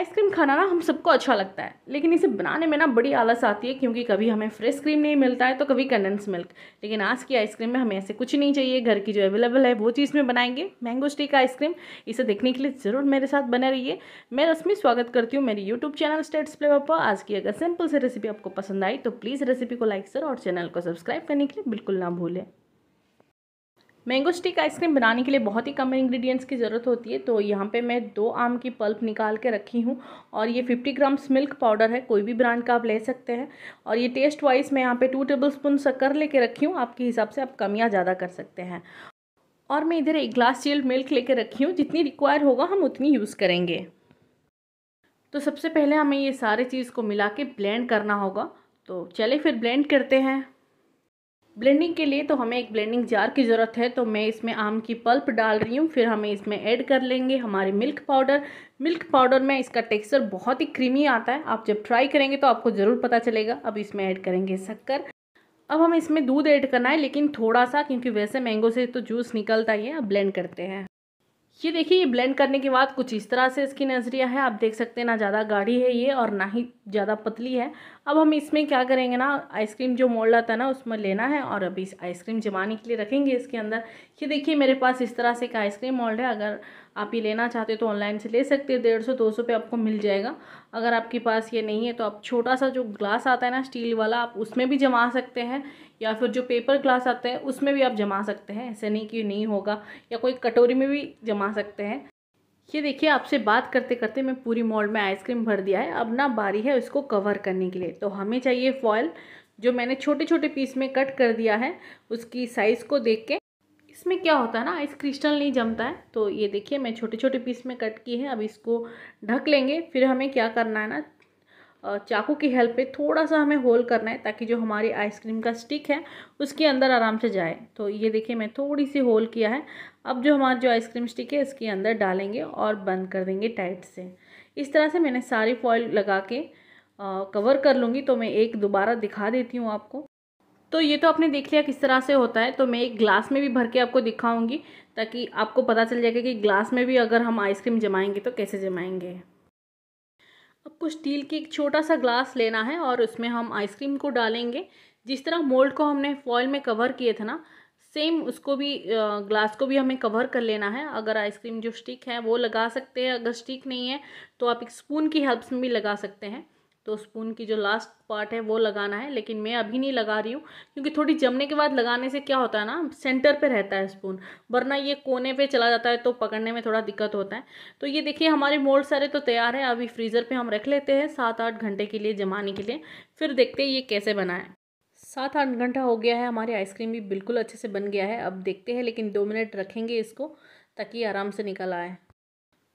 ice cream खाना ना हम सबको अच्छा लगता है लेकिन इसे बनाने में ना बड़ी आलस आती है क्योंकि कभी हमें फ्रेश क्रीम नहीं मिलता है तो कभी कंडेंस मिल्क लेकिन आज की आइसक्रीम में हमें ऐसे कुछ नहीं चाहिए घर की जो अवेलेबल है वो चीज़ में बनाएंगे मैंगो स्टिक आइसक्रीम इसे देखने के लिए ज़रूर मेरे साथ बने रहिए मैं रश्मि स्वागत करती हूँ मेरी यूट्यूब चैनल स्टेट्स प्ले पर आज की अगर सिंपल से रेसिपी आपको पसंद आई तो प्लीज़ रेसिपी को लाइक सर और चैनल को सब्सक्राइब करने के लिए बिल्कुल ना भूलें मैंगो स्टिक आइसक्रीम बनाने के लिए बहुत ही कम इंग्रेडिएंट्स की ज़रूरत होती है तो यहाँ पे मैं दो आम की पल्प निकाल के रखी हूँ और ये 50 ग्राम्स मिल्क पाउडर है कोई भी ब्रांड का आप ले सकते हैं और ये टेस्ट वाइज मैं यहाँ पे टू टेबल स्पून शक्कर लेके रखी हूँ आपके हिसाब से आप कम या ज़्यादा कर सकते हैं और मैं इधर एक ग्लास चिल्ड मिल्क लेके रखी हूँ जितनी रिक्वायर होगा हम उतनी यूज़ करेंगे तो सबसे पहले हमें ये सारे चीज़ को मिला के ब्लेंड करना होगा तो चले फिर ब्लेंड करते हैं ब्लेंडिंग के लिए तो हमें एक ब्लेंडिंग जार की ज़रूरत है तो मैं इसमें आम की पल्प डाल रही हूँ फिर हमें इसमें ऐड कर लेंगे हमारे मिल्क पाउडर मिल्क पाउडर में इसका टेक्सचर बहुत ही क्रीमी आता है आप जब ट्राई करेंगे तो आपको ज़रूर पता चलेगा अब इसमें ऐड करेंगे शक्कर अब हम इसमें दूध ऐड करना है लेकिन थोड़ा सा क्योंकि वैसे मैंगो से तो जूस निकलता ही है अब ब्लेंड करते हैं ये देखिए ये ब्लेंड करने के बाद कुछ इस तरह से इसकी नज़रिया है आप देख सकते हैं ना ज़्यादा गाढ़ी है ये और ना ही ज़्यादा पतली है अब हम इसमें क्या करेंगे ना आइसक्रीम जो मोल्ड आता है ना उसमें लेना है और अभी आइसक्रीम जमाने के लिए रखेंगे इसके अंदर ये देखिए मेरे पास इस तरह से एक आइसक्रीम मोल्ड है अगर आप ये लेना चाहते हो तो ऑनलाइन से ले सकते हैं डेढ़ सौ दो सौ पे आपको मिल जाएगा अगर आपके पास ये नहीं है तो आप छोटा सा जो ग्लास आता है ना स्टील वाला आप उसमें भी जमा सकते हैं या फिर जो पेपर ग्लास आता है उसमें भी आप जमा सकते हैं ऐसे नहीं कि नहीं होगा या कोई कटोरी में भी जमा सकते हैं ये देखिए आपसे बात करते करते मैं पूरी मॉल में आइसक्रीम भर दिया है अब ना बारी है उसको कवर करने के लिए तो हमें चाहिए फॉयल जो मैंने छोटे छोटे पीस में कट कर दिया है उसकी साइज़ को देख के इसमें क्या होता है ना इस क्रिस्टल नहीं जमता है तो ये देखिए मैं छोटे छोटे पीस में कट किए हैं अब इसको ढक लेंगे फिर हमें क्या करना है ना चाकू की हेल्प पे थोड़ा सा हमें होल करना है ताकि जो हमारी आइसक्रीम का स्टिक है उसके अंदर आराम से जाए तो ये देखिए मैं थोड़ी सी होल किया है अब जो हमारा जो आइसक्रीम स्टिक है इसके अंदर डालेंगे और बंद कर देंगे टाइट से इस तरह से मैंने सारी फॉइल लगा के कवर कर लूँगी तो मैं एक दोबारा दिखा देती हूँ आपको तो ये तो आपने देख लिया किस तरह से होता है तो मैं एक ग्लास में भी भर के आपको दिखाऊंगी ताकि आपको पता चल जाएगा कि ग्लास में भी अगर हम आइसक्रीम जमाएंगे तो कैसे जमाएंगे आपको स्टील की एक छोटा सा ग्लास लेना है और उसमें हम आइसक्रीम को डालेंगे जिस तरह मोल्ड को हमने फॉइल में कवर किए थे ना सेम उसको भी ग्लास को भी हमें कवर कर लेना है अगर आइसक्रीम जो स्टिक है वो लगा सकते हैं अगर स्टिक नहीं है तो आप एक स्पून की हेल्प से भी लगा सकते हैं तो स्पून की जो लास्ट पार्ट है वो लगाना है लेकिन मैं अभी नहीं लगा रही हूँ क्योंकि थोड़ी जमने के बाद लगाने से क्या होता है ना सेंटर पे रहता है स्पून वरना ये कोने पे चला जाता है तो पकड़ने में थोड़ा दिक्कत होता है तो ये देखिए हमारे मोल्ड सारे तो तैयार है अभी फ्रीज़र पर हम रख लेते हैं सात आठ घंटे के लिए जमाने के लिए फिर देखते हैं ये कैसे बना सात आठ घंटा हो गया है हमारी आइसक्रीम भी बिल्कुल अच्छे से बन गया है अब देखते हैं लेकिन दो मिनट रखेंगे इसको ताकि आराम से निकल आए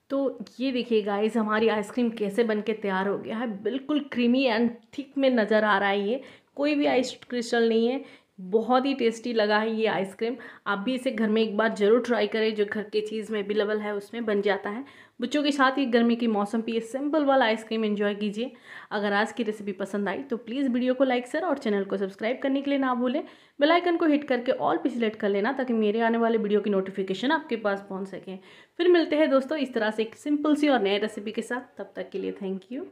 तो ये देखिए गाइस हमारी आइसक्रीम कैसे बन के तैयार हो गया है बिल्कुल क्रीमी एंड थिक में नज़र आ रहा है ये कोई भी आइस क्रिस्टल नहीं है बहुत ही टेस्टी लगा है ये आइसक्रीम आप भी इसे घर में एक बार ज़रूर ट्राई करें जो घर के चीज़ में अवेलेबल है उसमें बन जाता है बच्चों के साथ ही गर्मी के मौसम पे ये सिंपल वाला आइसक्रीम एंजॉय कीजिए अगर आज की रेसिपी पसंद आई तो प्लीज़ वीडियो को लाइक सर और चैनल को सब्सक्राइब करने के लिए ना भूलें बेलाइकन को हिट करके ऑल पे सिलेक्ट कर लेना ताकि मेरे आने वाले वीडियो की नोटिफिकेशन आपके पास पहुँच सकें फिर मिलते हैं दोस्तों इस तरह से एक सिंपल सी और नए रेसिपी के साथ तब तक के लिए थैंक यू